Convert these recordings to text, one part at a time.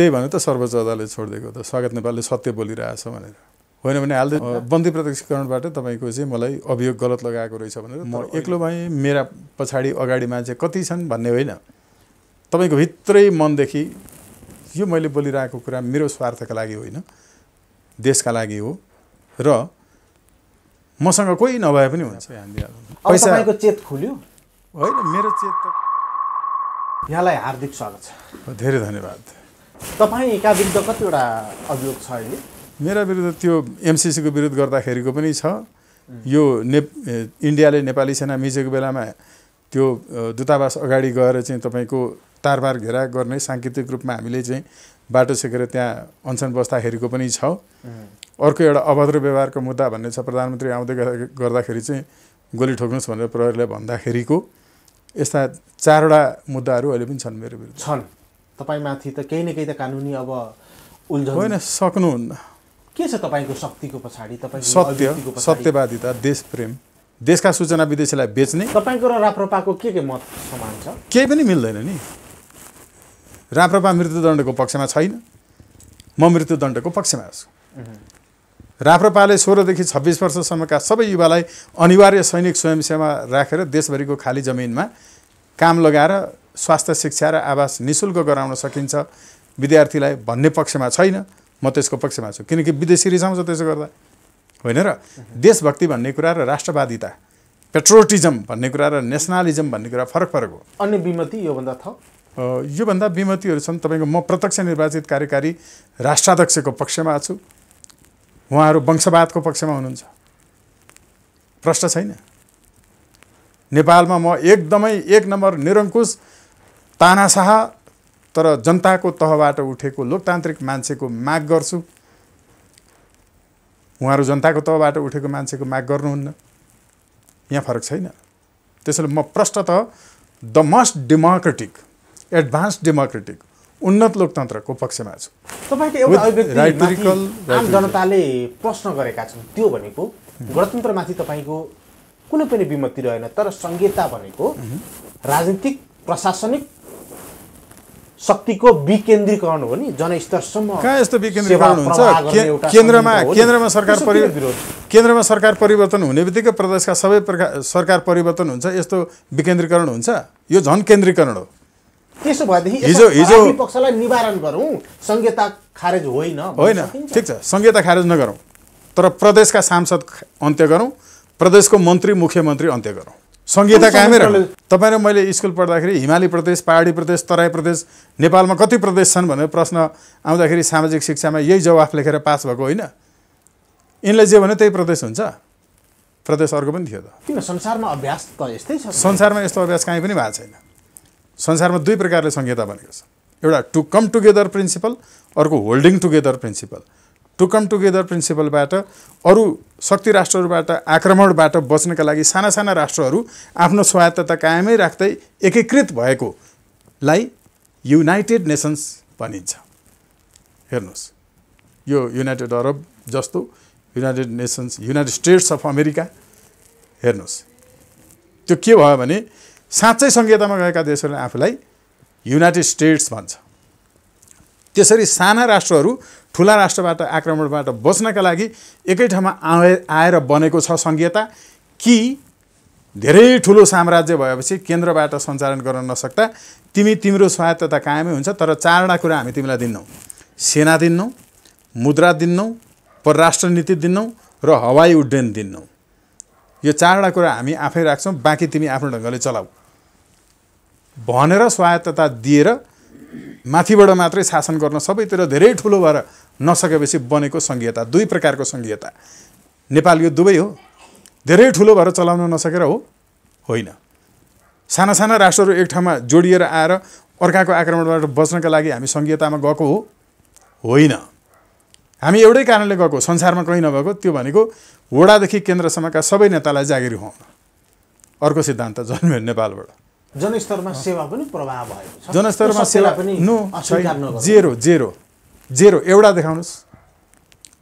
त्यही भनेर त सर्वोच्च अदालतले छोडिदिएको त स्वागत नेपालले सत्य बोलिरहेछ भनेर होइन भने हाल्दै बन्दी प्रत्यक्षकरणबाट तपाईँको चाहिँ मलाई अभियोग गलत लगाएको रहेछ भनेर म एक्लो भए मेरा पछाडि अगाडि मान्छे कति छन् भन्ने होइन तपाईँको भित्रै मनदेखि यो मैले बोलिरहेको कुरा मेरो स्वार्थका लागि होइन देशका लागि हो र मसँग कोही नभए पनि हुन्छ पैसा चेत खुल्यो होइन मेरो चेत त यहाँलाई हार्दिक स्वागत छ धेरै धन्यवाद तपाईँका विरुद्ध कतिवटा अभियोग छ अहिले मेरा विरुद्ध त्यो एमसिसीको विरुद्ध गर्दाखेरिको पनि छ यो नेप इन्डियाले नेपाली सेना मिचेको बेलामा त्यो दूतावास अगाडि गएर चाहिँ तपाईँको तारबार घेरा गर्ने साङ्केतिक रूपमा हामीले चाहिँ बाटो सेकेर त्यहाँ अनसन बस्दाखेरिको पनि छ अर्को एउटा अभद्र व्यवहारको मुद्दा भन्ने छ प्रधानमन्त्री आउँदै गर्दाखेरि चाहिँ गोली ठोक्नुहोस् भनेर प्रहरीलाई भन्दाखेरिको यस्ता चारवटा मुद्दाहरू अहिले पनि छन् मेरो विरुद्ध छन् तपाईँमाथि त केही न केही त कानुनी अब उल्झ होइन सक्नुहुन्न के छ तपाईँको शक्तिको पछाडि तपाईँ सत्य सत्यवादिता देशप्रेम देशका सूचना विदेशीलाई बेच्ने तपाईँको र राप्रपाको के के मत समान छ केही पनि मिल्दैन नि राप्रपा मृत्युदण्डको पक्षमा छैन म मृत्युदण्डको पक्षमा छु राप्रपाले सोह्रदेखि छब्बिस वर्षसम्मका सबै युवालाई अनिवार्य सैनिक स्वयंसेवा राखेर देशभरिको खाली जमिनमा काम लगाएर स्वास्थ्य शिक्षा र आवास निशुल्क गराउन सकिन्छ विद्यार्थीलाई भन्ने पक्षमा छैन म त्यसको पक्षमा छु किनकि विदेशी रिसाउँछ त्यसो गर्दा होइन र देशभक्ति भन्ने कुरा र राष्ट्रवादिता पेट्रोटिजम भन्ने कुरा र नेसनालिजम भन्ने कुरा फरक फरक हो अन्य विमति योभन्दा थप योभन्दा विमतिहरू छन् तपाईँको म प्रत्यक्ष निर्वाचित कार्यकारी राष्ट्राध्यक्षको पक्षमा छु उहाँहरू वंशवादको पक्षमा हुनुहुन्छ प्रश्न छैन नेपालमा म एकदमै एक नम्बर निरङ्कुश तानासाह तर जनताको तहबाट उठेको लोकतान्त्रिक मान्छेको माग गर्छु उहाँहरू जनताको तहबाट उठेको मान्छेको माग गर्नुहुन्न यहाँ फरक छैन त्यसैले म प्रष्ट त the most democratic advance democratic उन्नत लोकतन्त्रको पक्षमा छु तपाईँको एउटा आम जनताले प्रश्न गरेका छन् त्यो भनेको गणतन्त्रमाथि तपाईँको कुनै पनि विमति रहेन तर संहिता भनेको राजनीतिक प्रशासनिक शक्तिको विकेन्द्रीकरण हो नि जनस्तरसम्म कहाँ यस्तो विकेन्द्रीकरण हुन्छ केन्द्रमा केन्द्रमा सरकार परि केन्द्रमा सरकार परिवर्तन हुने बित्तिकै प्रदेशका सबै प्रकार सरकार परिवर्तन हुन्छ यस्तो विकेन्द्रीकरण हुन्छ यो झन केन्द्रीकरण हो त्यसो भएदेखि हिजो हिजो पक्षलाई निवारण गरौँ संहिता खारेज होइन होइन ठिक छ संहिता खारेज नगरौँ तर प्रदेशका सांसद अन्त्य गरौँ प्रदेशको मन्त्री मुख्यमन्त्री अन्त्य गरौँ सङ्घीयता कायमै रह्यो तपाईँ र मैले स्कुल पढ्दाखेरि हिमाली प्रदेश पहाडी प्रदेश तराई प्रदेश नेपालमा कति प्रदेश छन् भनेर प्रश्न आउँदाखेरि सामाजिक शिक्षामा यही जवाफ लेखेर पास भएको होइन यिनले जे भन्यो त्यही प्रदेश हुन्छ प्रदेश अर्को पनि थियो त किन संसारमा अभ्यास त यस्तै छ संसारमा यस्तो अभ्यास काहीँ पनि भएको छैन संसारमा दुई प्रकारले सङ्घीयता भनेको छ एउटा टु कम टुगेदर प्रिन्सिपल अर्को holding together principle to come together प्रिन्सिपलबाट अरू शक्ति राष्ट्रहरूबाट आक्रमणबाट बच्नका लागि साना साना राष्ट्रहरू आफ्नो स्वायत्तता कायमै राख्दै एकीकृत भएकोलाई युनाइटेड नेसन्स भनिन्छ हेर्नुहोस् यो युनाइटेड अरब जस्तो United Nations United States of America हेर्नुहोस् त्यो के भयो भने साँच्चै संहितामा गएका देशहरूले आफूलाई युनाइटेड स्टेट्स भन्छ त्यसरी साना राष्ट्रहरू ठुला राष्ट्रबाट आक्रमणबाट बच्नका लागि एकै ठाउँमा आए आएर बनेको छ सङ्घीयता कि धेरै ठुलो साम्राज्य भएपछि केन्द्रबाट सञ्चालन गर्न नसक्दा तिमी तिम्रो स्वायत्तता कायमै हुन्छ तर चारवटा कुरा हामी तिमीलाई दिन्नौ सेना दिन्नौ मुद्रा दिन्नौ परराष्ट्र नीति दिन्नौ र हवाई उड्डयन दिन्नौ यो चारवटा कुरा हामी आफै राख्छौँ बाँकी तिमी आफ्नो ढङ्गले चलाऊ भनेर स्वायत्तता दिएर माथिबाट मात्रै शासन गर्न सबैतिर धेरै ठुलो भएर नसकेपछि बनेको सङ्घीयता दुई प्रकारको सङ्घीयता नेपाल यो दुवै हो धेरै ठुलो भएर चलाउन नसकेर हो होइन साना साना राष्ट्रहरू एक ठाउँमा जोडिएर आएर अर्काको आक्रमणबाट बच्नका लागि हामी सङ्घीयतामा गएको हो होइन हामी एउटै कारणले गएको संसारमा कहीँ नभएको त्यो भनेको वडादेखि केन्द्रसम्मका सबै नेतालाई जागिर हुन अर्को सिद्धान्त जन्मियो नेपालबाट जनस्तरमा सेवा पनि प्रभाव भएको छ जनस्तरमा सेवा पनि जेरो जेरो जेरो एउटा देखाउनुहोस्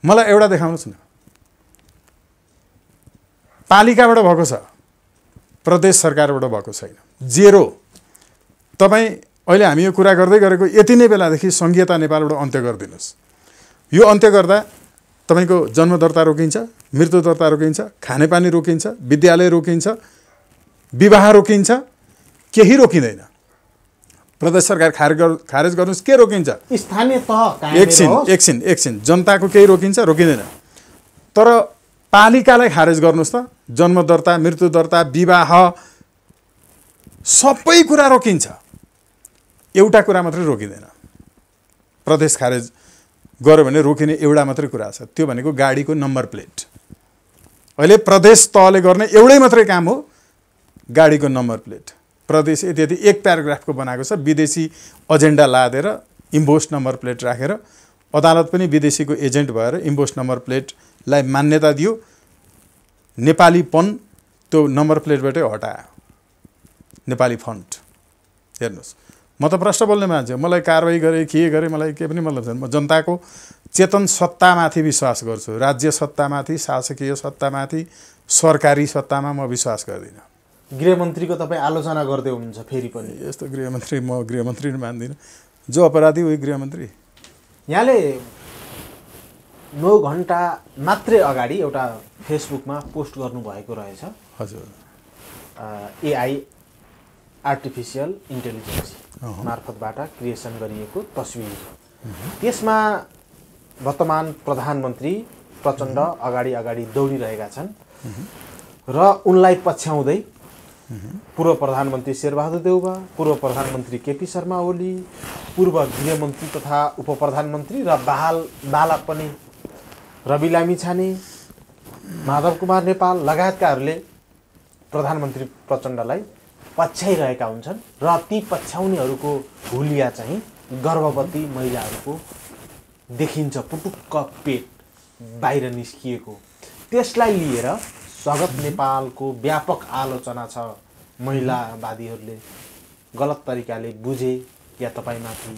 मलाई एउटा देखाउनुहोस् न पालिकाबाट भएको छ प्रदेश सरकारबाट भएको छैन जेरो तपाईँ अहिले हामी यो कुरा गर्दै गरेको यति नै बेलादेखि सङ्घीयता नेपालबाट अन्त्य गरिदिनुहोस् यो अन्त्य गर्दा तपाईँको जन्म दर्ता रोकिन्छ मृत्यु दर्ता रोकिन्छ खानेपानी रोकिन्छ विद्यालय रोकिन्छ विवाह रोकिन्छ केही रोकिँदैन प्रदेश सरकार खारेज खारेज गर्नुहोस् के रोकिन्छ स्थानीय तह एकछिन एकछिन एकछिन जनताको केही रोकिन्छ रोकिँदैन तर पालिकालाई खारेज गर्नुहोस् त जन्म दर्ता मृत्यु दर्ता विवाह सबै कुरा रोकिन्छ एउटा कुरा मात्रै रोकिँदैन प्रदेश खारेज गर्यो भने रोकिने एउटा मात्रै कुरा छ त्यो भनेको गाडीको नम्बर प्लेट अहिले प्रदेश तहले गर्ने एउटै मात्रै काम हो गाडीको नम्बर प्लेट प्रदेश यति यति एक प्याराग्राफको बनाएको छ विदेशी एजेन्डा लादेर इम्बोस नम्बर प्लेट राखेर अदालत पनि विदेशीको एजेन्ट भएर इम्बोस नम्बर प्लेटलाई मान्यता दियो नेपालीपन त्यो नम्बर प्लेटबाटै हटायो नेपाली फन्ट हेर्नुहोस् म त प्रष्ट बोल्ने मान्छे मलाई कारवाही गरेँ के गरेँ मलाई के पनि मतलब छैन म जनताको चेतन सत्तामाथि विश्वास गर्छु राज्य सत्तामाथि शासकीय सत्तामाथि सरकारी सत्तामा म विश्वास गर्दिनँ गृहमन्त्रीको तपाईँ आलोचना गर्दै हुनुहुन्छ फेरि पनि यस्तो गृहमन्त्री म गृहमन्त्री मान्दिनँ जो अपराधी उही गृहमन्त्री यहाँले नौ घन्टा मात्रै अगाडि एउटा फेसबुकमा पोस्ट गर्नुभएको रहेछ हजुर एआई आर्टिफिसियल इन्टेलिजेन्स मार्फतबाट क्रिएसन गरिएको तस्विर त्यसमा वर्तमान प्रधानमन्त्री प्रचण्ड अगाडि अगाडि दौडिरहेका छन् र उनलाई पछ्याउँदै पूर्व प्रधानमन्त्री शेरबहादुर देउबा पूर्व प्रधानमन्त्री केपी शर्मा ओली पूर्व गृहमन्त्री तथा उप प्रधानमन्त्री र बाल बालक पनि रवि लामी छाने माधव कुमार नेपाल लगायतकाहरूले प्रधानमन्त्री प्रचण्डलाई पछ्याइरहेका हुन्छन् र ती पछ्याउनेहरूको हुलिया चाहिँ गर्भवती महिलाहरूको देखिन्छ पुटुक्क पेट बाहिर निस्किएको त्यसलाई लिएर जगत नेपालको व्यापक आलोचना छ महिलावादीहरूले गलत तरिकाले बुझे या तपाईँमाथि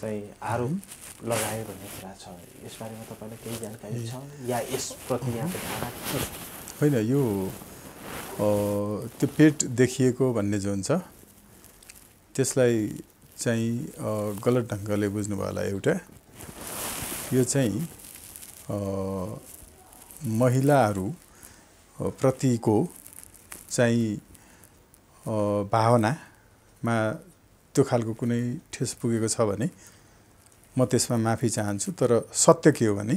चाहिँ आरोप लगाए भन्ने कुरा छ यसबारेमा तपाईँलाई केही जानकारी छ या यसप्रति यहाँको धारणा होइन यो त्यो पेट देखिएको भन्ने जुन छ त्यसलाई चाहिँ गलत ढङ्गले बुझ्नुभयो होला एउटा यो चाहिँ महिलाहरू प्रतिको चाहिँ भावनामा त्यो खालको कुनै ठेस पुगेको छ भने म त्यसमा माफी चाहन्छु तर सत्य के हो भने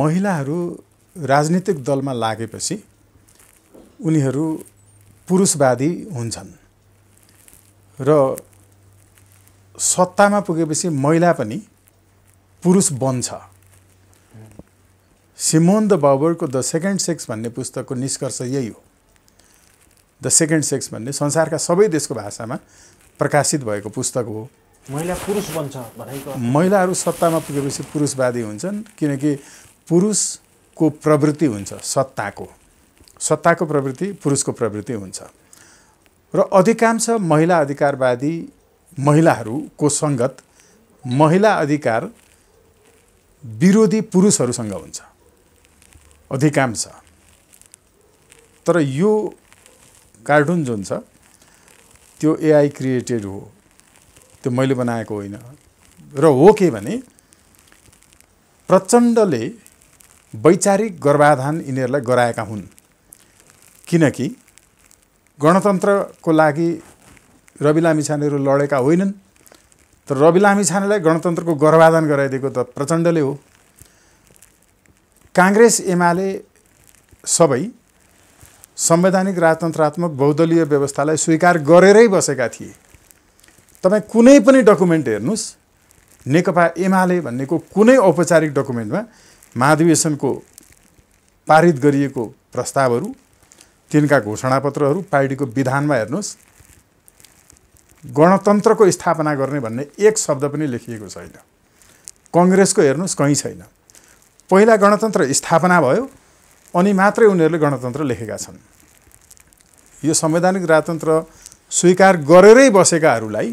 महिलाहरू राजनीतिक दलमा लागेपछि उनीहरू पुरुषवादी हुन्छन् र सत्तामा पुगेपछि महिला पनि पुरुष बन्छ सिमोन द बाबरको द सेकेन्ड सेक्स भन्ने पुस्तकको निष्कर्ष यही हो द सेकेन्ड सेक्स भन्ने संसारका सबै देशको भाषामा प्रकाशित भएको पुस्तक हो महिला पुरुष बन्छ महिलाहरू सत्तामा पुगेपछि पुरुषवादी हुन्छन् किनकि पुरुषको प्रवृत्ति हुन्छ सत्ताको सत्ताको प्रवृत्ति पुरुषको प्रवृत्ति हुन्छ र अधिकांश महिला अधिकारवादी महिलाहरूको सङ्गत महिला अधिकार विरोधी पुरुषहरूसँग हुन्छ अधिकांश तर यो कार्टुन जुन छ त्यो एआई क्रिएटेड हो त्यो मैले बनाएको होइन र हो के भने प्रचण्डले वैचारिक गर्भाधान यिनीहरूलाई गराएका हुन् किनकि गणतन्त्रको लागि रवि लामी छानेहरू लडेका होइनन् तर रवि लामी छानेलाई गणतन्त्रको गर्भाधान गराइदिएको त प्रचण्डले हो काङ्ग्रेस एमाले सबै संवैधानिक राजतन्त्रात्मक बहुदलीय व्यवस्थालाई स्वीकार गरेरै बसेका थिए तपाईँ कुनै पनि डकुमेन्ट हेर्नुहोस् नेकपा एमाले भन्नेको कुनै औपचारिक डकुमेन्टमा महाधिवेशनको पारित गरिएको प्रस्तावहरू तिनका घोषणापत्रहरू पार्टीको विधानमा हेर्नुहोस् गणतन्त्रको स्थापना गर्ने भन्ने एक शब्द पनि लेखिएको छैन कङ्ग्रेसको हेर्नुहोस् कहीँ छैन पहिला गणतन्त्र स्थापना भयो अनि मात्रै उनीहरूले गणतन्त्र लेखेका छन् यो संवैधानिक राजतन्त्र स्वीकार गरेरै बसेकाहरूलाई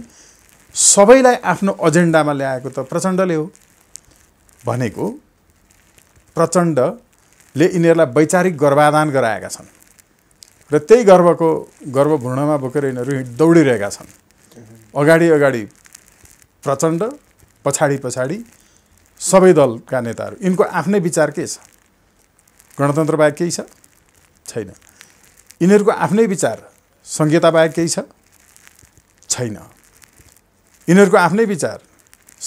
सबैलाई आफ्नो एजेन्डामा ल्याएको त प्रचण्डले हो भनेको प्रचण्डले यिनीहरूलाई वैचारिक गर्भाधान गराएका छन् र त्यही गर्वको गर्व भ्रूणमा बोकेर यिनीहरू दौडिरहेका छन् अगाडि अगाडि प्रचण्ड पछाडि पछाडि सबै दलका नेताहरू यिनको आफ्नै विचार के छ गणतन्त्र बाहेक केही छैन यिनीहरूको आफ्नै विचार संहिता बाहेक केही छैन यिनीहरूको आफ्नै विचार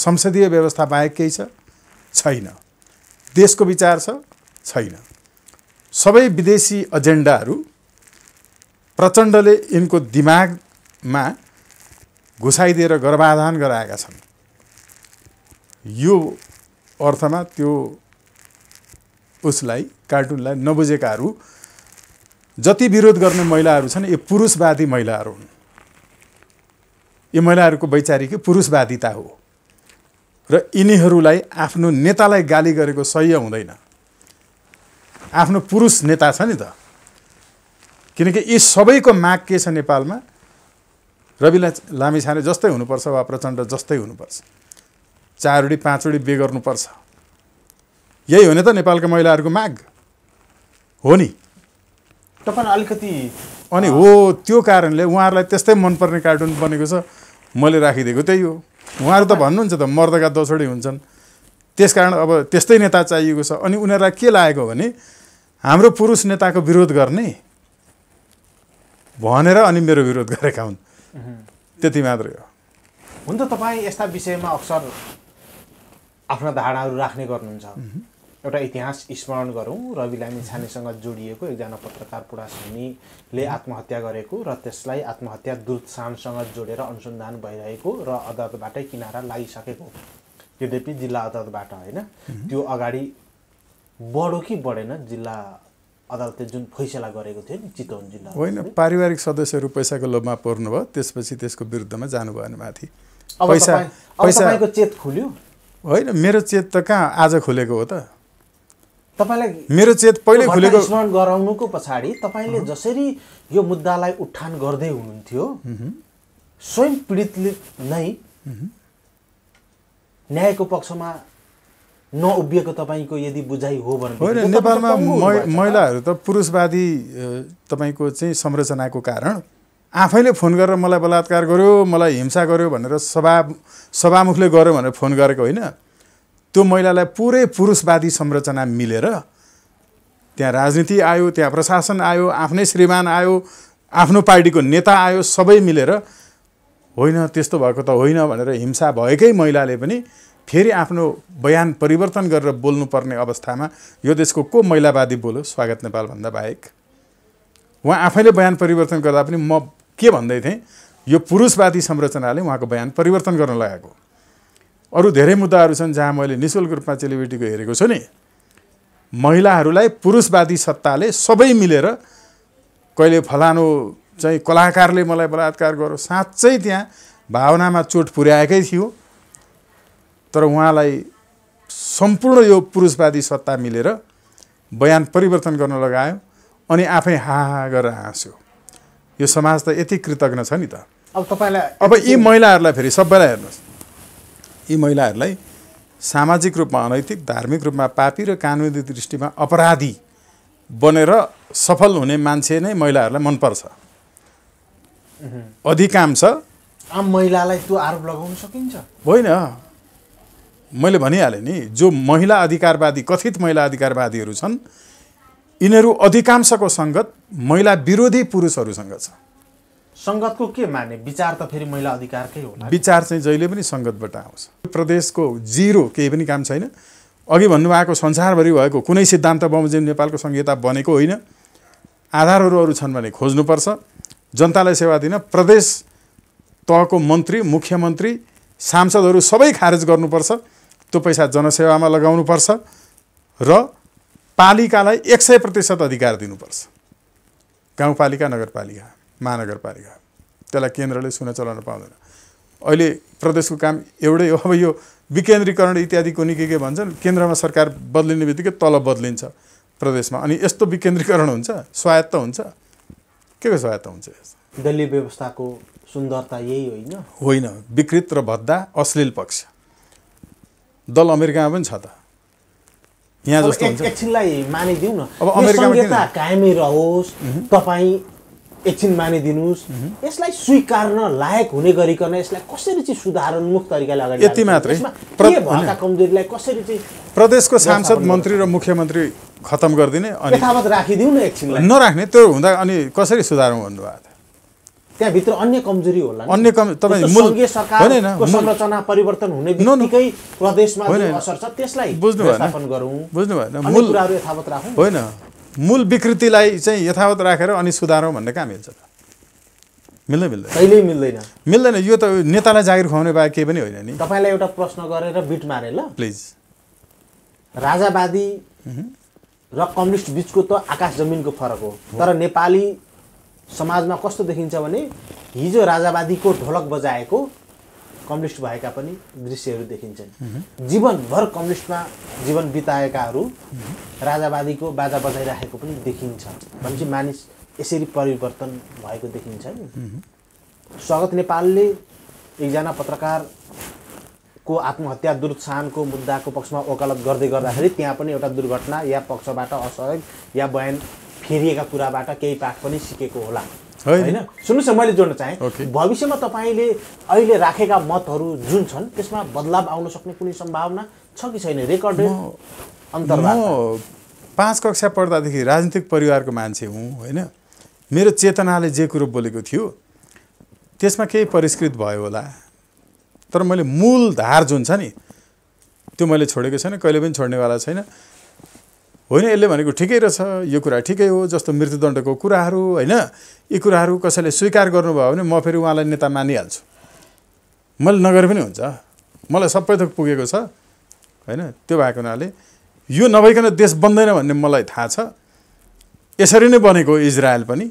संसदीय व्यवस्था बाहेक केही छैन देशको विचार छ छैन सबै विदेशी एजेन्डाहरू प्रचण्डले यिनको दिमागमा घुसाइदिएर गर्भाधान गराएका छन् यो अर्थमा त्यो उसलाई कार्टुनलाई नबुझेकाहरू जति विरोध गर्ने महिलाहरू छन् यी पुरुषवादी महिलाहरू हुन् यी महिलाहरूको वैचारिक पुरुषवादिता हो र यिनीहरूलाई आफ्नो नेतालाई गाली गरेको सह्य हुँदैन आफ्नो पुरुष नेता छ नि त किनकि यी सबैको माग के छ नेपालमा रवि लामिछाने जस्तै हुनुपर्छ वा प्रचण्ड जस्तै हुनुपर्छ चारवटी पाँचवटी बिहे गर्नुपर्छ यही हो नि त नेपालका महिलाहरूको माग हो नि तपाईँलाई अलिकति अनि हो त्यो कारणले उहाँहरूलाई त्यस्तै मनपर्ने कार्टुन बनेको छ मैले राखिदिएको त्यही हो उहाँहरू त भन्नुहुन्छ त मर्दका दसवटै हुन्छन् त्यस कारण अब त्यस्तै नेता चाहिएको छ अनि उनीहरूलाई के लागेको भने हाम्रो पुरुष नेताको विरोध गर्ने भनेर अनि मेरो विरोध गरेका हुन् त्यति मात्रै हो हुन त तपाईँ यस्ता विषयमा अक्सर आफ्ना धारणाहरू राख्ने गर्नुहुन्छ एउटा इतिहास स्मरण गरौँ रवि लामी छानेसँग जोडिएको एकजना पत्रकार पुरा सोनीले आत्महत्या गरेको र त्यसलाई आत्महत्या दुर्सानसँग जोडेर अनुसन्धान भइरहेको र अदालतबाटै किनारा लागिसकेको यद्यपि जिल्ला अदालतबाट होइन त्यो अगाडि बढो कि बढेन जिल्ला अदालतले जुन फैसला गरेको थियो नि चितवन जिल्ला होइन पारिवारिक सदस्यहरू पैसाको लोभमा पर्नुभयो त्यसपछि त्यसको विरुद्धमा जानुभयो भने माथि पैसा पैसाको चेत खुल्यो होइन मेरो चेत त कहाँ आज खुलेको हो त तपाईँलाई मेरो चेत पहिले खुलेको स्मरण गराउनुको पछाडि तपाईँले जसरी यो मुद्दालाई उठान गर्दै हुनुहुन्थ्यो स्वयं पीडितले नै न्यायको पक्षमा नउभिएको तपाईँको यदि बुझाइ हो भने होइन नेपालमा महिलाहरू त पुरुषवादी तपाईँको चाहिँ संरचनाको कारण आफैले फोन गरेर मलाई बलात्कार गर्यो मलाई हिंसा गर्यो भनेर सभा सभामुखले गर्यो भनेर फोन गरेको होइन त्यो महिलालाई पुरै पुरुषवादी संरचना मिलेर त्यहाँ राजनीति आयो त्यहाँ प्रशासन आयो आफ्नै श्रीमान आयो आफ्नो पार्टीको नेता आयो सबै मिलेर होइन त्यस्तो भएको त होइन भनेर हिंसा भएकै महिलाले पनि फेरि आफ्नो बयान परिवर्तन गरेर बोल्नुपर्ने अवस्थामा यो देशको को महिलावादी बोल्यो स्वागत नेपालभन्दा बाहेक उहाँ आफैले बयान परिवर्तन गर्दा पनि म के भन्दै थिएँ यो पुरुषवादी संरचनाले उहाँको बयान परिवर्तन गर्न लगाएको अरू धेरै मुद्दाहरू छन् जहाँ मैले नि शुल्क रूपमा सेलिब्रिटीको हेरेको छु नि महिलाहरूलाई पुरुषवादी सत्ताले सबै मिलेर कहिले फलानु चाहिँ कलाकारले मलाई बलात्कार गर्यो साँच्चै त्यहाँ भावनामा चोट पुर्याएकै थियो तर उहाँलाई सम्पूर्ण यो पुरुषवादी सत्ता मिलेर बयान परिवर्तन गर्न लगायो अनि आफै हाहा गरेर हाँस्यो यो समाज त यति कृतज्ञ छ नि त अब तपाईँलाई अब यी महिलाहरूलाई फेरि सबैलाई हेर्नुहोस् यी महिलाहरूलाई सामाजिक रूपमा अनैतिक धार्मिक रूपमा पापी र कानुनी दृष्टिमा अपराधी बनेर सफल हुने मान्छे नै महिलाहरूलाई मनपर्छ अधिकांश आम महिलालाई त्यो आरोप लगाउन सकिन्छ होइन मैले भनिहालेँ नि जो महिला अधिकारवादी कथित महिला अधिकारवादीहरू छन् यिनीहरू अधिकांशको सङ्गत महिला विरोधी पुरुषहरूसँग छ सङ्गतको के माने विचार त फेरि महिला अधिकारकै हो विचार चाहिँ जहिले पनि सङ्गतबाट आउँछ प्रदेशको जिरो केही पनि काम छैन अघि भन्नुभएको संसारभरि भएको कुनै सिद्धान्त बमोजिम नेपालको संहिता बनेको होइन आधारहरू अरू छन् भने खोज्नुपर्छ जनतालाई सेवा दिन प्रदेश तहको मन्त्री मुख्यमन्त्री सांसदहरू सबै खारेज गर्नुपर्छ त्यो पैसा जनसेवामा लगाउनुपर्छ र पालिकालाई एक सय प्रतिशत अधिकार दिनुपर्छ गाउँपालिका नगरपालिका महानगरपालिका त्यसलाई केन्द्रले सुन चलाउन पाउँदैन अहिले प्रदेशको काम एउटै हो अब यो विकेन्द्रीकरण इत्यादि कुनै के के भन्छन् केन्द्रमा सरकार बदलिने बित्तिकै तल बदलिन्छ प्रदेशमा अनि यस्तो विकेन्द्रीकरण हुन्छ स्वायत्त हुन्छ के को स्वायत्त हुन्छ दलीय व्यवस्थाको सुन्दरता यही होइन होइन विकृत र भद्दा अश्लील पक्ष दल अमेरिकामा पनि छ त यहाँ जस्तो एकछिनलाई मानिदिउँ न अब अमेरिका कायमै रहोस् तपाईँ एकछिन मानिदिनुहोस् यसलाई स्वीकार्न लायक हुने गरिकन यसलाई कसरी चाहिँ सुधारोन्मुख तरिकाले अगाडि यति मात्रै कमजोरीलाई कसरी चाहिँ प्रदेशको सांसद मन्त्री र मुख्यमन्त्री खतम गरिदिने अनि राखिदिउँ न एकछिन नराख्ने त्यो हुँदा अनि कसरी सुधारौँ भन्नुभएको त्यहाँभित्र अन्य कमजोरी होला अन्य कम तपाईँ सङ्घीय सरकारको संरचना परिवर्तन हुने बित्तिकै प्रदेशमा असर छ त्यसलाई बुझ्नु स्थापन गरौँ बुझ्नु भएन मूल कुराहरू यथावत राखौँ होइन मूल विकृतिलाई चाहिँ यथावत राखेर अनि सुधारौँ भन्ने काम मिल्छ त मिल्दै मिल्दैन कहिल्यै मिल्दैन मिल्दैन यो त नेतालाई जागिर खुवाउने बाहेक केही पनि होइन नि तपाईँलाई एउटा प्रश्न गरेर बिट मारे ल प्लिज राजावादी र कम्युनिस्ट बिचको त आकाश जमिनको फरक हो तर नेपाली समाजमा कस्तो देखिन्छ भने हिजो राजावादीको ढोलक बजाएको कम्युनिस्ट भएका पनि दृश्यहरू देखिन्छन् जीवनभर कम्युनिस्टमा जीवन बिताएकाहरू राजावादीको बाजा बजाइराखेको पनि देखिन्छ भनेपछि मानिस यसरी परिवर्तन भएको देखिन्छ नि स्वागत नेपालले एकजना पत्रकारको आत्महत्या दुरुत्साहनको मुद्दाको पक्षमा वकालत गर्दै गर्दाखेरि त्यहाँ पनि एउटा दुर्घटना या पक्षबाट असहयोग या बयान फेरिएका कुराबाट केही पाठ पनि सिकेको होला होइन सुन्नुहोस् न मैले जोड्न चाहेँ भविष्यमा तपाईँले अहिले राखेका मतहरू जुन छन् त्यसमा बदलाव आउन सक्ने कुनै सम्भावना छ कि छैन रेकर्ड अन्तर पाँच कक्षा पढ्दादेखि राजनीतिक परिवारको मान्छे हुँ होइन मेरो चेतनाले जे कुरो बोलेको थियो त्यसमा केही परिष्कृत भयो होला तर मैले मूल धार जुन छ नि त्यो मैले छोडेको छैन कहिले पनि छोड्नेवाला छैन होइन यसले भनेको ठिकै रहेछ यो कुरा ठिकै हो जस्तो मृत्युदण्डको कुराहरू होइन यी कुराहरू कसैले स्वीकार गर्नुभयो भने म फेरि उहाँलाई नेता मानिहाल्छु मैले नगरे पनि हुन्छ मलाई सबै थोक पुगेको छ होइन त्यो भएको हुनाले यो नभइकन देश बन्दैन भन्ने मलाई थाहा छ यसरी नै बनेको इजरायल पनि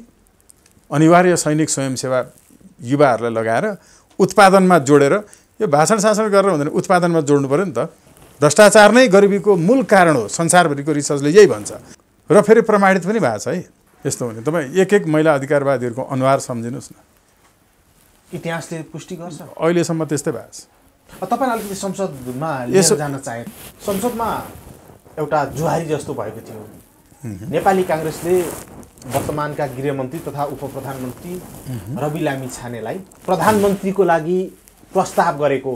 अनिवार्य सैनिक स्वयंसेवा युवाहरूलाई लगाएर उत्पादनमा जोडेर यो भाषण शासन गरेर हुँदैन उत्पादनमा जोड्नु पऱ्यो नि त भ्रष्टाचार नै गरिबीको मूल कारण हो संसारभरिको रिसर्चले यही भन्छ र फेरि प्रमाणित पनि भएको छ है यस्तो हुने तपाईँ एक एक महिला अधिकारवादीहरूको अनुहार सम्झिनुहोस् न इतिहासले पुष्टि गर्छ अहिलेसम्म त्यस्तै भएको छ तपाईँलाई अलिकति संसदमा यसो जान चाहे संसदमा एउटा जुहारी जस्तो भएको थियो नेपाली काङ्ग्रेसले वर्तमानका गृहमन्त्री तथा उप प्रधानमन्त्री रवि लामी छानेलाई प्रधानमन्त्रीको लागि प्रस्ताव गरेको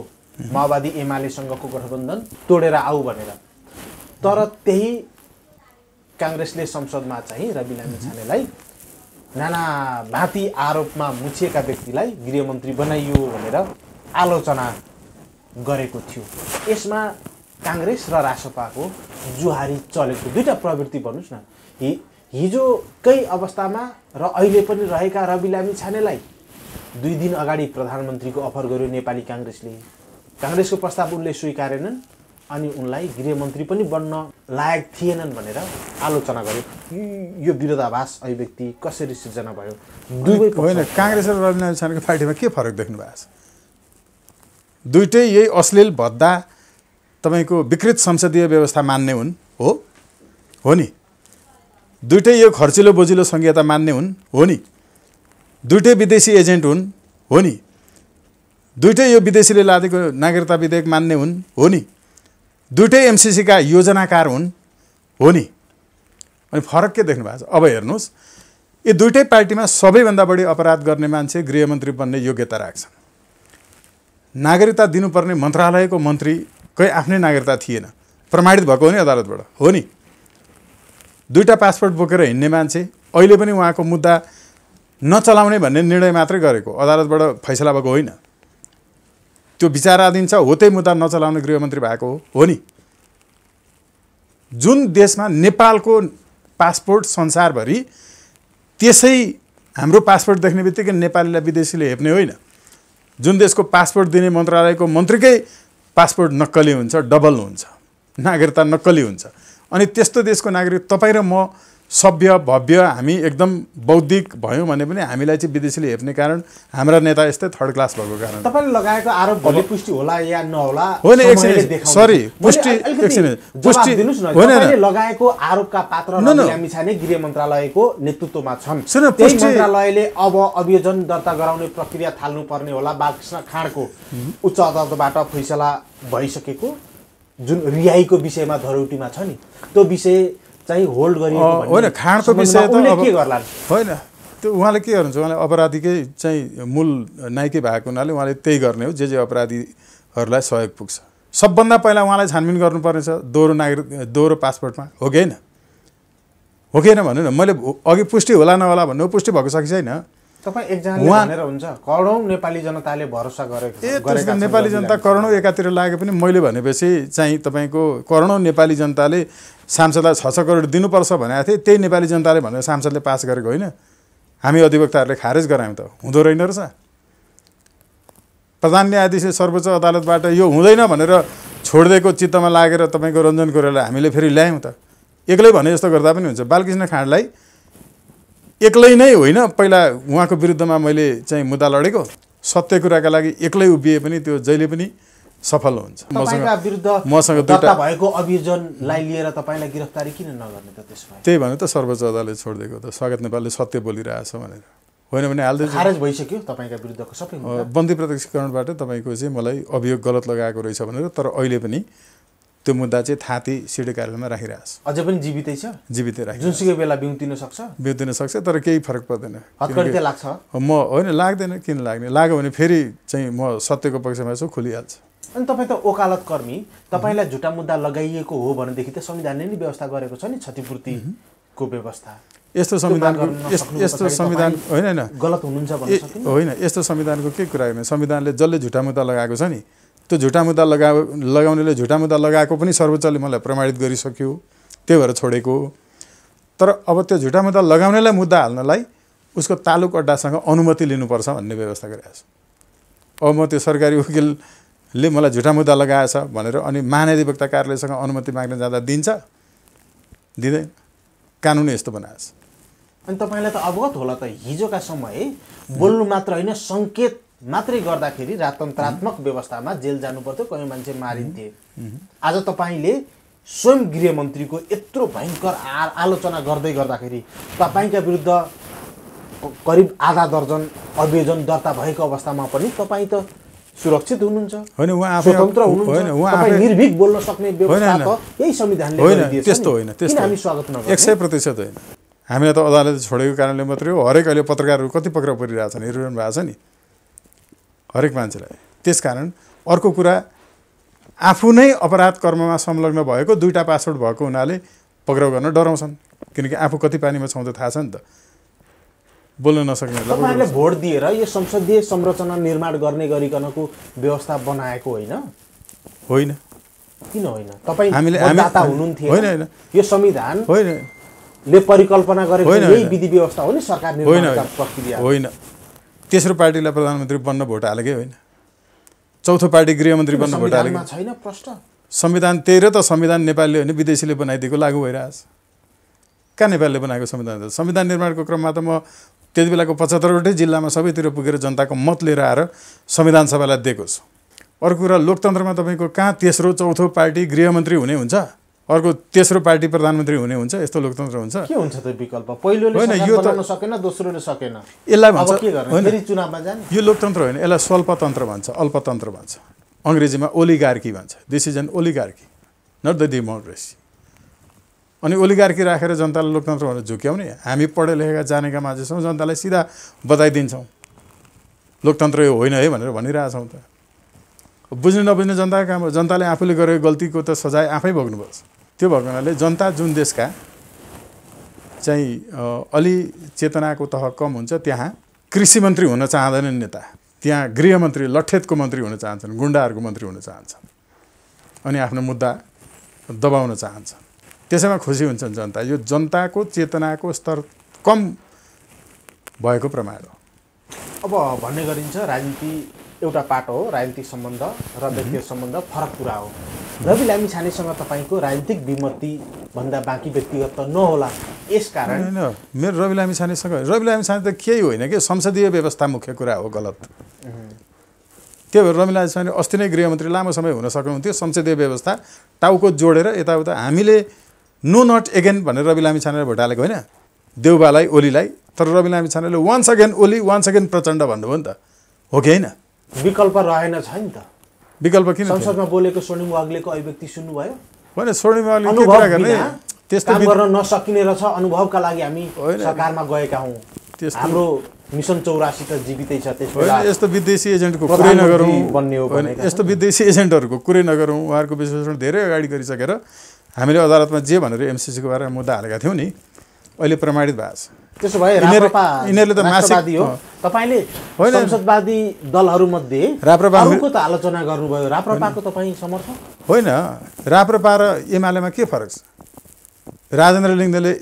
माओवादी एमालेसँगको गठबन्धन तोडेर आऊ भनेर तर त्यही काङ्ग्रेसले संसदमा चाहिँ रवि लामी छानेलाई नाना भाँती आरोपमा मुछिएका व्यक्तिलाई गृहमन्त्री बनाइयो भनेर आलोचना गरेको थियो यसमा काङ्ग्रेस र रासपाको जुहारी चलेको दुईवटा प्रवृत्ति भन्नुहोस् न हि हिजोकै अवस्थामा र अहिले पनि रहेका रवि लामी छानेलाई दुई दिन अगाडि प्रधानमन्त्रीको अफर गर्यो नेपाली काङ्ग्रेसले काङ्ग्रेसको प्रस्ताव उनले स्वीकारेनन् अनि उनलाई गृहमन्त्री पनि बन्न लायक थिएनन् भनेर आलोचना गरे यो विरोधाभास अभिव्यक्ति कसरी सिर्जना भयो दुवै होइन काङ्ग्रेस र रविन्द्र पार्टीमा के फरक देख्नु भएको छ दुइटै यही अश्लील भद्दा तपाईँको विकृत संसदीय व्यवस्था मान्ने हुन् हो हो नि दुइटै यो खर्चिलो बोजिलो संहिता मान्ने हुन् हो नि दुइटै विदेशी एजेन्ट हुन् हो नि दुइटै यो विदेशीले लादेको नागरिकता विधेयक मान्ने हुन् हो नि दुइटै एमसिसीका योजनाकार हुन् हो नि अनि फरक के देख्नु भएको छ अब हेर्नुहोस् यी दुइटै पार्टीमा सबैभन्दा बढी अपराध गर्ने मान्छे गृहमन्त्री बन्ने योग्यता राख्छन् नागरिकता दिनुपर्ने मन्त्रालयको मन्त्रीकै आफ्नै नागरिकता थिएन प्रमाणित भएको हो नि अदालतबाट हो नि दुइटा पासपोर्ट बोकेर हिँड्ने मान्छे अहिले पनि उहाँको मुद्दा नचलाउने भन्ने निर्णय मात्रै गरेको अदालतबाट फैसला भएको होइन त्यो विचाराधीन छ हो त्यही मुद्दा नचलाउने गृहमन्त्री भएको हो नि जुन देशमा नेपालको पासपोर्ट संसारभरि त्यसै हाम्रो पासपोर्ट देख्ने बित्तिकै नेपालीलाई विदेशीले हेप्ने होइन जुन देशको पासपोर्ट दिने मन्त्रालयको मन्त्रीकै पासपोर्ट नक्कली हुन्छ डबल हुन्छ नागरिकता नक्कली हुन्छ अनि त्यस्तो देशको नागरिक तपाईँ र म सभ्य भव्य हामी एकदम बौद्धिक भयौँ भने पनि हामीलाई चाहिँ विदेशीले हेप्ने कारण हाम्रा नेता यस्तै थर्ड क्लास भएको कारण तपाईँले लगाएको आरोप भोलि पुष्टि होला या नहोला होइन एकछिन सरी पुष्टि एकछिन पुष्टि होइन लगाएको आरोपका पात्र छाने गृह मन्त्रालयको नेतृत्वमा छन् त्यही मन्त्रालयले अब अभियोजन दर्ता गराउने प्रक्रिया थाल्नुपर्ने होला बालकृष्ण खाँडको उच्च अदालतबाट फैसला भइसकेको जुन रिहाईको विषयमा धरौटीमा छ नि त्यो विषय चाहिँ होल्ड गरिएको होइन खाँडको विषय त के गर्ला होइन त्यो उहाँले के गर्नुहुन्छ उहाँले अपराधीकै चाहिँ मूल नाइकै भएको हुनाले उहाँले त्यही गर्ने हो जे जे अपराधीहरूलाई सहयोग पुग्छ सबभन्दा पहिला उहाँलाई छानबिन गर्नुपर्नेछ दोहोरो नागरिक दोहोरो पासपोर्टमा हो कि होइन हो कि होइन भन्नु न मैले अघि पुष्टि होला नहोला भन्नु पुष्टि भएको कि छैन नेपाली नेपाली जनता करोडौँ एकातिर लागे पनि मैले भनेपछि चाहिँ तपाईँको करोडौँ नेपाली जनताले सांसदलाई छ छ करोड दिनुपर्छ भनेको थिएँ त्यही नेपाली जनताले भनेर सांसदले पास गरेको होइन हामी अधिवक्ताहरूले खारेज गरायौँ त हुँदो रहेन रहेछ प्रधान न्यायाधीशले सर्वोच्च अदालतबाट यो हुँदैन भनेर छोडिदिएको चित्तमा लागेर तपाईँको रञ्जन कोरेलाई हामीले फेरि ल्यायौँ त एक्लै भने जस्तो गर्दा पनि हुन्छ बालकृष्ण खाँडलाई एक्लै नै होइन पहिला उहाँको विरुद्धमा मैले चाहिँ मुद्दा लडेको सत्य कुराका लागि एक्लै उभिए पनि त्यो जहिले पनि सफल हुन्छ मसँग मसँग दुइटा भएको अभियोजनलाई लिएर तपाईँलाई गिरफ्तारी किन नगर्ने त त्यसमा त्यही भनेर त सर्वोच्च अदालतले छोडिदिएको त स्वागत नेपालले सत्य बोलिरहेछ भनेर होइन भने हाल्दै खारेज भइसक्यो तपाईँका विरुद्धको सबै बन्दी प्रत्यक्षकरणबाट तपाईँको चाहिँ मलाई अभियोग गलत लगाएको रहेछ भनेर तर अहिले पनि त्यो मुद्दा चाहिँ थाँती सिडी कार्यालयमा राखिरहेको छ अझै पनि जीवितै छ जीवितै राख्छ जुनसुकै बेला बिउतिन सक्छ बिउतिन सक्छ तर केही फरक पर्दैन लाग्छ म होइन लाग्दैन किन लाग्ने लाग्यो भने फेरि चाहिँ म सत्यको पक्षमा यसो खोलिहाल्छ अनि तपाईँ त ओकालत कर्मी तपाईँलाई झुटा मुद्दा लगाइएको हो भनेदेखि त संविधानले नै व्यवस्था गरेको छ नि क्षतिपूर्तिको व्यवस्था यस्तो संविधानको यस्तो संविधान होइन होइन गलत हुनुहुन्छ होइन यस्तो संविधानको के कुरा होइन संविधानले जसले झुटा मुद्दा लगाएको छ नि त्यो झुटा मुद्दा लगा लगाउनेले झुटा मुद्दा लगाएको पनि सर्वोच्चले मलाई प्रमाणित गरिसक्यो त्यही भएर छोडेको तर अब त्यो झुटा मुद्दा लगाउनेलाई मुद्दा हाल्नलाई उसको तालुक अड्डासँग अनुमति लिनुपर्छ भन्ने व्यवस्था गरेको छ अब म त्यो सरकारी वकिलले मलाई झुटा मुद्दा लगाएछ भनेर अनि महानधिवक्ता कार्यालयसँग अनुमति माग्न जाँदा दिन्छ दिँदैन कानुनै यस्तो बनाएको छ अनि तपाईँलाई त अवगत होला त हिजोका समय बोल्नु मात्र होइन सङ्केत मात्रै गर्दाखेरि राजतन्त्रात्मक व्यवस्थामा जेल जानु पर्थ्यो कयौँ मान्छे मारिन्थे आज तपाईँले स्वयं गृहमन्त्रीको यत्रो भयङ्कर आ आलोचना गर्दै गर्दाखेरि तपाईँका विरुद्ध करिब आधा दर्जन अभियोजन दर्ता भएको अवस्थामा पनि तपाईँ त सुरक्षित हुनुहुन्छ होइन उहाँ स्वतन्त्र हुनुहुन्छ निर्भीक बोल्न सक्ने व्यवस्था त यही संविधानले त्यस्तो होइन त्यस्तो हामी स्वागत नगर्छ एक सय प्रतिशत होइन हामीलाई त अदालत छोडेको कारणले मात्रै हो हरेक अहिले पत्रकारहरू कति पक्राउ परिरहेछ हेरिरहनु भएको छ नि हरेक मान्छेलाई त्यस कारण अर्को कुरा आफू नै अपराध कर्ममा संलग्न भएको दुईवटा पासवर्ड भएको हुनाले पक्राउ गर्न डराउँछन् किनकि आफू कति पानीमा छौँ त थाहा छ नि त बोल्न नसक्ने भोट दिएर यो संसदीय संरचना निर्माण गर्ने गरिकनको व्यवस्था बनाएको होइन होइन किन होइन तपाईँ हामीले हुनुहुन्थ्यो होइन होइन यो संविधान होइन ले परिकल्पना गरेको यही विधि व्यवस्था हो नि सरकार निर्माण प्रक्रिया होइन तेस्रो पार्टीलाई प्रधानमन्त्री बन्न भोट हालेकै होइन चौथो पार्टी गृहमन्त्री बन्न भोट हालेको छैन प्रश्न संविधान त्यही त संविधान नेपालले होइन विदेशीले बनाइदिएको लागू भइरहेछ कहाँ नेपालले बनाएको संविधान संविधान निर्माणको क्रममा त म त्यति बेलाको पचहत्तरवटै जिल्लामा सबैतिर पुगेर जनताको मत लिएर आएर संविधान सभालाई दिएको छु अर्को कुरा लोकतन्त्रमा तपाईँको कहाँ तेस्रो चौथो पार्टी गृहमन्त्री हुने हुन्छ अर्को तेस्रो पार्टी प्रधानमन्त्री हुने हुन्छ यस्तो लोकतन्त्र हुन्छ के हुन्छ त विकल्प पहिलोले होइन यो त सकेन दोस्रोले सकेन यसलाई भन्छ फेरि चुनावमा जाने यो लोकतन्त्र होइन यसलाई स्वल्पतन्त्र भन्छ अल्पतन्त्र भन्छ अङ्ग्रेजीमा ओलिगार्की भन्छ this is an oligarchy not the democracy अनि ओलिगार्की राखेर जनतालाई लोकतन्त्र भनेर झुक्याउने हामी पढे लेखेका जानेका मान्छे छौँ जनतालाई सिधा बताइदिन्छौँ लोकतन्त्र यो होइन है भनेर भनिरहेछौँ त बुझ्ने नबुझ्ने जनताको काम हो जनताले आफूले गरेको गल्तीको त सजाय आफै भोग्नुपर्छ त्यो भएको हुनाले जनता जुन देशका चाहिँ अलि चेतनाको तह कम हुन्छ त्यहाँ कृषि मन्त्री हुन चाहँदैनन् नेता त्यहाँ गृहमन्त्री लठेतको मन्त्री हुन चाहन्छन् गुन्डाहरूको मन्त्री हुन चाहन्छन् अनि आफ्नो मुद्दा दबाउन चाहन्छन् त्यसैमा खुसी हुन्छन् जनता यो जनताको चेतनाको स्तर कम भएको प्रमाण हो अब भन्ने गरिन्छ राजनीति एउटा पाटो हो राजनीतिक सम्बन्ध र व्यक्तिगत सम्बन्ध फरक कुरा हो रवि लामी छानेसँग तपाईँको राजनीतिक विमति भन्दा बाँकी व्यक्तिगत त नहोला यसकारण मेरो रवि लामी छानेसँग रवि लामी छाने त केही होइन कि संसदीय व्यवस्था मुख्य कुरा हो गलत त्यही भएर रमिला छाने अस्ति नै गृहमन्त्री लामो समय हुन सक्नुहुन्थ्यो संसदीय व्यवस्था टाउको जोडेर यताउता हामीले नो नट एगेन भनेर रवि लामी छानेर भोट हालेको होइन देउबालाई ओलीलाई तर रवि लामी छानेले once again Oli once again Prachanda भन्नुभयो नि त हो कि होइन विकल्प रहेन छ नि त विकल्प किन संसदमा बोलेको स्वर्णिम वाग्लेको अभिव्यक्ति सुन्नुभयो होइन स्वर्णिम वाग्ले कुरा गर्ने त्यस्तो गर्न नसकिने रहेछ अनुभवका लागि हामी सरकारमा गएका हौँ हाम्रो मिसन चौरासी त जीवितै छ यस्तो विदेशी एजेन्टको कुरै नगरौँ भन्ने हो यस्तो विदेशी एजेन्टहरूको कुरै नगरौँ उहाँहरूको विश्लेषण धेरै अगाडि गरिसकेर हामीले अदालतमा जे भनेर एमसिसीको बारेमा मुद्दा हालेका थियौँ नि अहिले प्रमाणित भएको छ त्यसो भए राप्रपा यिनीहरूले त मासिकवादी हो तपाईँले संसदवादी दलहरूमध्ये अरूको त आलोचना गर्नुभयो राप्रपाको तपाईँ समर्थन होइन राप्रपा र एमालेमा के फरक छ राजेन्द्र लिङ्गले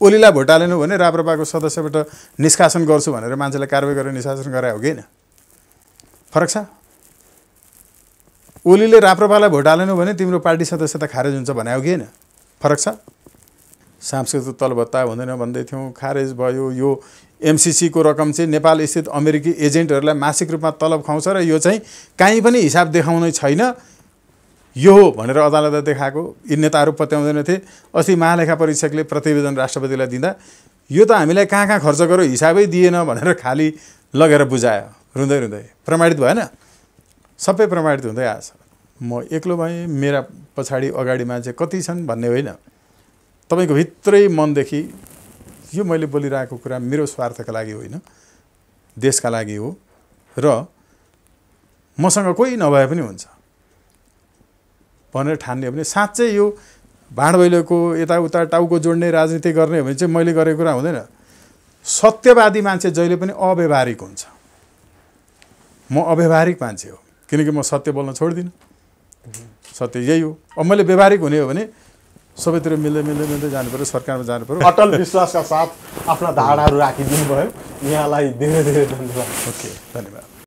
ओलीलाई हालेन भने राप्रपाको सदस्यबाट निष्कासन गर्छु भनेर मान्छेलाई कारवाही गरेर निष्कासन गरायो हो कि होइन फरक छ ओलीले राप्रपालाई भोट हालेन भने तिम्रो पार्टी सदस्यता खारेज हुन्छ भने हो कि होइन फरक छ सांस्कृतिक तलभत्ता हुँदैन भन्दै थियौँ खारेज भयो यो एमसिसीको रकम चाहिँ नेपाल स्थित अमेरिकी एजेन्टहरूलाई मासिक रूपमा तलब खुवाउँछ र यो चाहिँ काहीँ पनि हिसाब देखाउने छैन यो हो भनेर अदालतले देखाएको यी नेताहरू पत्याउँदैन थिए अस्ति महालेखा परीक्षकले प्रतिवेदन राष्ट्रपतिलाई दिँदा यो त हामीलाई कहाँ कहाँ खर्च गर्यो हिसाबै दिएन भनेर खाली लगेर बुझायो रुँदै रुँदै प्रमाणित भएन सबै प्रमाणित हुँदै आएछ म एक्लो भएँ मेरा पछाडि अगाडि मान्छे कति छन् भन्ने होइन तपाईँको भित्रै मनदेखि यो मैले बोलिरहेको कुरा मेरो स्वार्थका लागि होइन देशका लागि हो र मसँग कोही नभए पनि हुन्छ भनेर ठान्ने भने साँच्चै यो भैलोको यताउता टाउको जोड्ने राजनीति गर्ने हो भने चाहिँ मैले गरेको कुरा हुँदैन सत्यवादी मान्छे जहिले पनि अव्यवहारिक हुन्छ म अव्यवहारिक मान्छे हो किनकि म सत्य बोल्न छोड्दिनँ सत्य यही हो अब मैले व्यवहारिक हुने हो भने सबैतिर मिल्दै मिल्दै मिल्दै जानु पऱ्यो सरकारमा जानु पऱ्यो अटल विश्वासका साथ आफ्ना धारणाहरू राखिदिनु भयो यहाँलाई धेरै धेरै धन्यवाद ओके धन्यवाद